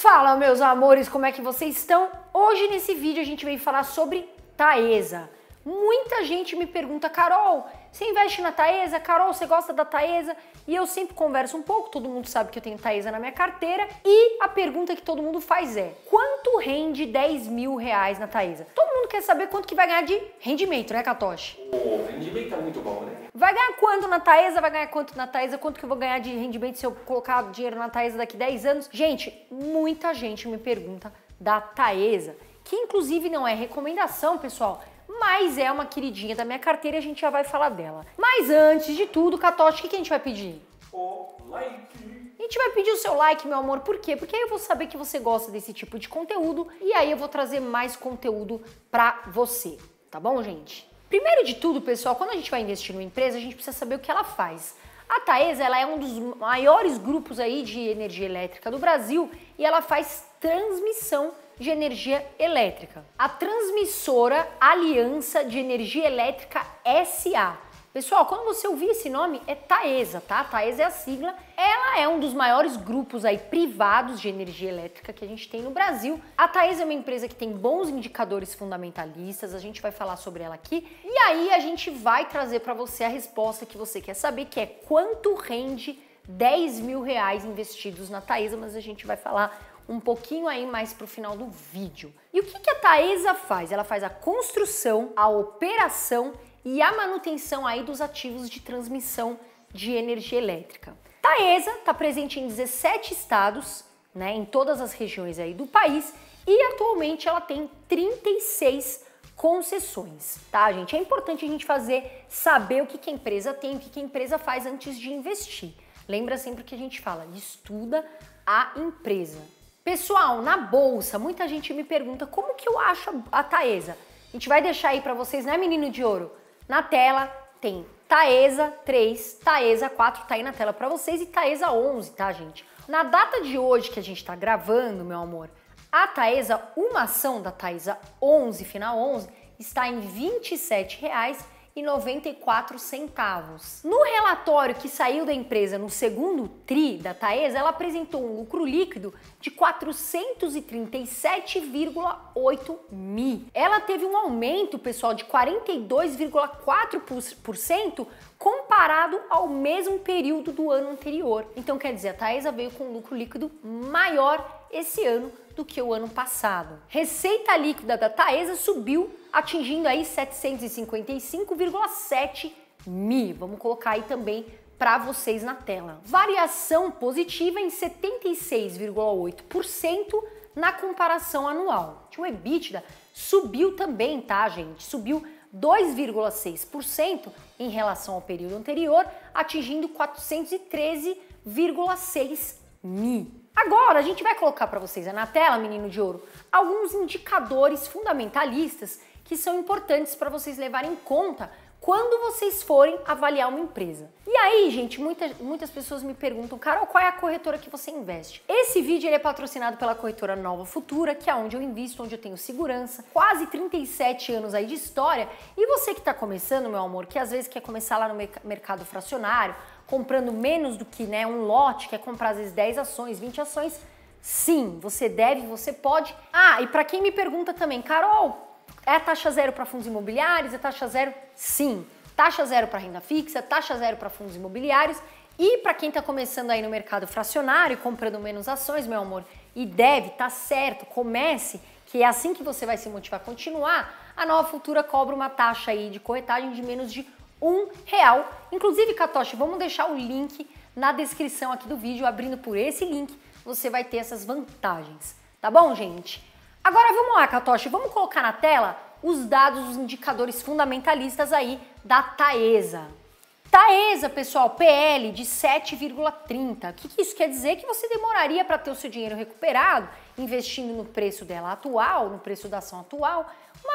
Fala, meus amores, como é que vocês estão? Hoje nesse vídeo a gente vem falar sobre Taesa. Muita gente me pergunta, Carol, você investe na Taesa? Carol, você gosta da Taesa? E eu sempre converso um pouco, todo mundo sabe que eu tenho Taesa na minha carteira. E a pergunta que todo mundo faz é, quanto rende 10 mil reais na Taesa? Todo mundo quer saber quanto que vai ganhar de rendimento, né, Katoshi? O rendimento é muito bom, né? Vai ganhar quanto na Taesa? Vai ganhar quanto na Taesa? Quanto que eu vou ganhar de rendimento se eu colocar dinheiro na Taesa daqui 10 anos? Gente, muita gente me pergunta da Taesa, que inclusive não é recomendação, pessoal, mas é uma queridinha da minha carteira e a gente já vai falar dela. Mas antes de tudo, Catote, o que, que a gente vai pedir? O like. A gente vai pedir o seu like, meu amor, por quê? Porque aí eu vou saber que você gosta desse tipo de conteúdo e aí eu vou trazer mais conteúdo pra você, tá bom, gente? Primeiro de tudo, pessoal, quando a gente vai investir numa empresa, a gente precisa saber o que ela faz. A Taesa ela é um dos maiores grupos aí de energia elétrica do Brasil e ela faz transmissão de energia elétrica. A transmissora Aliança de Energia Elétrica SA Pessoal, quando você ouvir esse nome, é Taesa, tá? Taesa é a sigla. Ela é um dos maiores grupos aí privados de energia elétrica que a gente tem no Brasil. A Taesa é uma empresa que tem bons indicadores fundamentalistas, a gente vai falar sobre ela aqui. E aí a gente vai trazer para você a resposta que você quer saber, que é quanto rende 10 mil reais investidos na Taesa, mas a gente vai falar um pouquinho aí mais para o final do vídeo. E o que, que a Taesa faz? Ela faz a construção, a operação e a manutenção aí dos ativos de transmissão de energia elétrica. Taesa está presente em 17 estados, né, em todas as regiões aí do país e atualmente ela tem 36 concessões, tá, gente? É importante a gente fazer saber o que, que a empresa tem, o que, que a empresa faz antes de investir. Lembra sempre que a gente fala, estuda a empresa. Pessoal, na bolsa, muita gente me pergunta como que eu acho a Taesa. A gente vai deixar aí para vocês, né, menino de ouro? Na tela tem Taesa 3, Taesa 4, tá aí na tela para vocês, e Taesa 11, tá, gente? Na data de hoje que a gente tá gravando, meu amor, a Taesa, uma ação da Taesa 11, final 11, está em R$ 27,00 94 centavos. No relatório que saiu da empresa no segundo TRI da Taesa, ela apresentou um lucro líquido de 437,8 mil. Ela teve um aumento, pessoal, de 42,4% comparado ao mesmo período do ano anterior. Então, quer dizer, a Taesa veio com um lucro líquido maior esse ano do que o ano passado. Receita líquida da Taesa subiu, atingindo aí 755,7 mi. Vamos colocar aí também para vocês na tela. Variação positiva em 76,8% na comparação anual. O EBITDA subiu também, tá, gente? Subiu 2,6% em relação ao período anterior, atingindo 413,6 mi. Agora a gente vai colocar para vocês na tela, menino de ouro, alguns indicadores fundamentalistas que são importantes para vocês levarem em conta quando vocês forem avaliar uma empresa. E aí, gente, muitas, muitas pessoas me perguntam, Carol, qual é a corretora que você investe? Esse vídeo é patrocinado pela corretora Nova Futura, que é onde eu invisto, onde eu tenho segurança, quase 37 anos aí de história. E você que está começando, meu amor, que às vezes quer começar lá no mercado fracionário, comprando menos do que né, um lote, quer comprar às vezes 10 ações, 20 ações, Sim, você deve, você pode. Ah, e para quem me pergunta também, Carol, é taxa zero para fundos imobiliários? É taxa zero? Sim. Taxa zero para renda fixa, taxa zero para fundos imobiliários. E para quem está começando aí no mercado fracionário, comprando menos ações, meu amor, e deve, tá certo, comece, que é assim que você vai se motivar a continuar, a Nova Futura cobra uma taxa aí de corretagem de menos de um real. Inclusive, Katoshi, vamos deixar o link na descrição aqui do vídeo, abrindo por esse link, você vai ter essas vantagens. Tá bom, gente? Agora vamos lá, Katoshi, vamos colocar na tela os dados, os indicadores fundamentalistas aí da Taesa. Taesa, pessoal, PL de 7,30. O que, que, isso quer dizer? Que você demoraria para ter o seu dinheiro recuperado, investindo no preço dela atual, no preço da ação atual,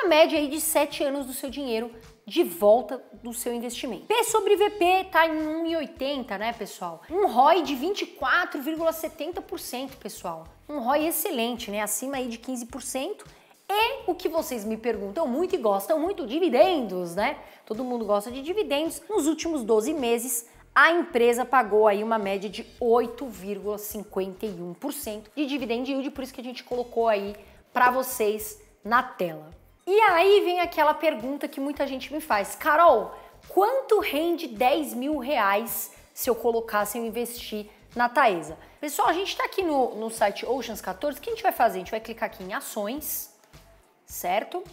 uma média aí de 7 anos do seu dinheiro de volta do seu investimento. P sobre VP tá em 1,80, né, pessoal? Um ROI de 24,70%, pessoal. Um ROI excelente, né? Acima aí de 15%. E o que vocês me perguntam muito e gostam muito, dividendos, né? Todo mundo gosta de dividendos. Nos últimos 12 meses, a empresa pagou aí uma média de 8,51% de dividend yield, por isso que a gente colocou aí para vocês na tela. E aí vem aquela pergunta que muita gente me faz: Carol, quanto rende 10 mil reais se eu colocasse eu investir na Taesa? Pessoal, a gente está aqui no, no site Oceans 14. O que a gente vai fazer? A gente vai clicar aqui em ações, certo?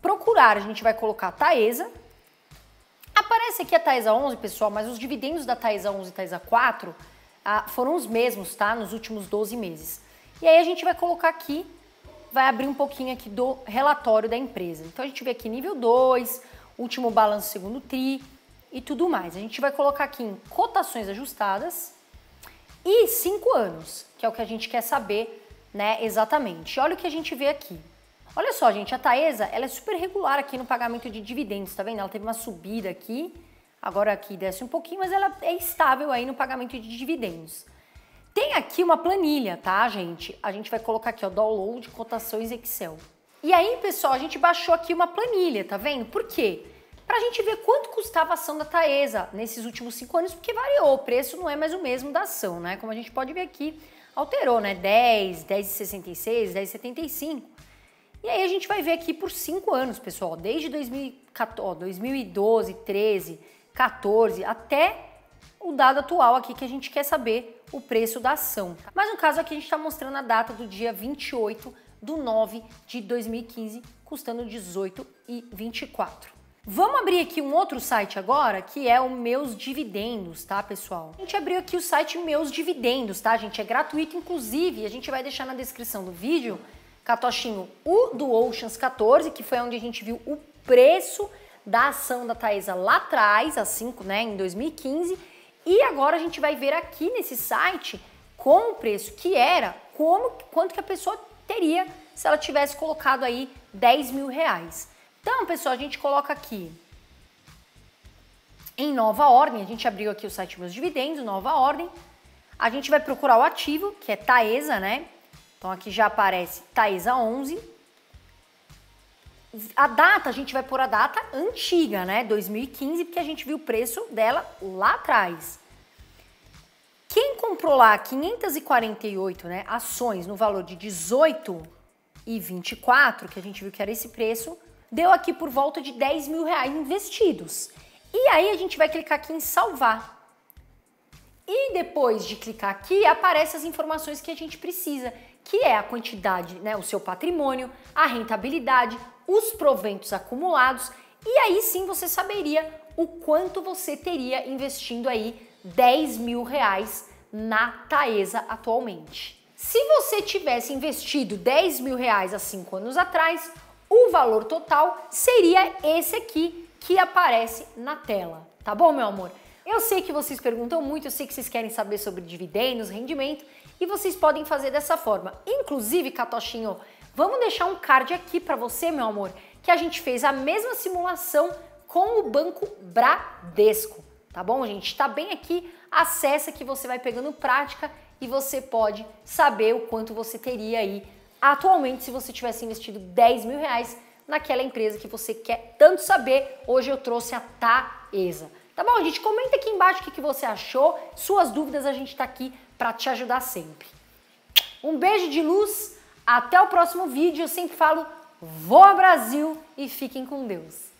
Procurar, a gente vai colocar Taesa. Aparece aqui a Taesa 11, pessoal, mas os dividendos da Taesa 11 e Taesa 4 ah, foram os mesmos, tá? Nos últimos 12 meses. E aí a gente vai colocar aqui vai abrir um pouquinho aqui do relatório da empresa. Então a gente vê aqui nível 2, último balanço segundo TRI e tudo mais. A gente vai colocar aqui em cotações ajustadas e 5 anos, que é o que a gente quer saber né, exatamente. Olha o que a gente vê aqui. Olha só, gente, a Taesa ela é super regular aqui no pagamento de dividendos, tá vendo? Ela teve uma subida aqui, agora aqui desce um pouquinho, mas ela é estável aí no pagamento de dividendos. Tem aqui uma planilha, tá, gente? A gente vai colocar aqui, ó, download, cotações Excel. E aí, pessoal, a gente baixou aqui uma planilha, tá vendo? Por quê? Pra gente ver quanto custava a ação da Taesa nesses últimos cinco anos, porque variou, o preço não é mais o mesmo da ação, né? Como a gente pode ver aqui, alterou, né? 10, 10,66, 10,75. E aí a gente vai ver aqui por cinco anos, pessoal, desde 2012, 13, 14 até o dado atual aqui que a gente quer saber o preço da ação. Tá? Mas no caso aqui a gente está mostrando a data do dia 28 do 9 de 2015, custando 18,24. Vamos abrir aqui um outro site agora, que é o Meus Dividendos, tá, pessoal? A gente abriu aqui o site Meus Dividendos, tá, gente? É gratuito, inclusive, a gente vai deixar na descrição do vídeo, Catochinho, o do Oceans 14, que foi onde a gente viu o preço da ação da Taesa lá atrás, a assim, 5, né, em 2015, e agora a gente vai ver aqui nesse site com o preço que era, como, quanto que a pessoa teria se ela tivesse colocado aí 10 mil reais. Então, pessoal, a gente coloca aqui em nova ordem, a gente abriu aqui o site Meus Dividendos, nova ordem. A gente vai procurar o ativo, que é Taesa, né? Então aqui já aparece Taesa 11. A data, a gente vai pôr a data antiga, né? 2015, porque a gente viu o preço dela lá atrás. Quem comprou lá 548 né, ações no valor de 18 e que a gente viu que era esse preço, deu aqui por volta de 10 mil reais investidos. E aí a gente vai clicar aqui em salvar. E depois de clicar aqui, aparecem as informações que a gente precisa que é a quantidade, né, o seu patrimônio, a rentabilidade, os proventos acumulados, e aí sim você saberia o quanto você teria investindo aí 10 mil reais na Taesa atualmente. Se você tivesse investido 10 mil reais há 5 anos atrás, o valor total seria esse aqui que aparece na tela, tá bom, meu amor? Eu sei que vocês perguntam muito, eu sei que vocês querem saber sobre dividendos, rendimento, e vocês podem fazer dessa forma. Inclusive, Catochinho, vamos deixar um card aqui para você, meu amor, que a gente fez a mesma simulação com o banco Bradesco, tá bom, gente? Está bem aqui, acessa que você vai pegando prática e você pode saber o quanto você teria aí atualmente se você tivesse investido 10 mil reais naquela empresa que você quer tanto saber. Hoje eu trouxe a Taesa. Tá bom, gente? Comenta aqui embaixo o que, que você achou. Suas dúvidas a gente está aqui para te ajudar sempre. Um beijo de luz, até o próximo vídeo. Eu sempre falo, Vou ao Brasil e fiquem com Deus.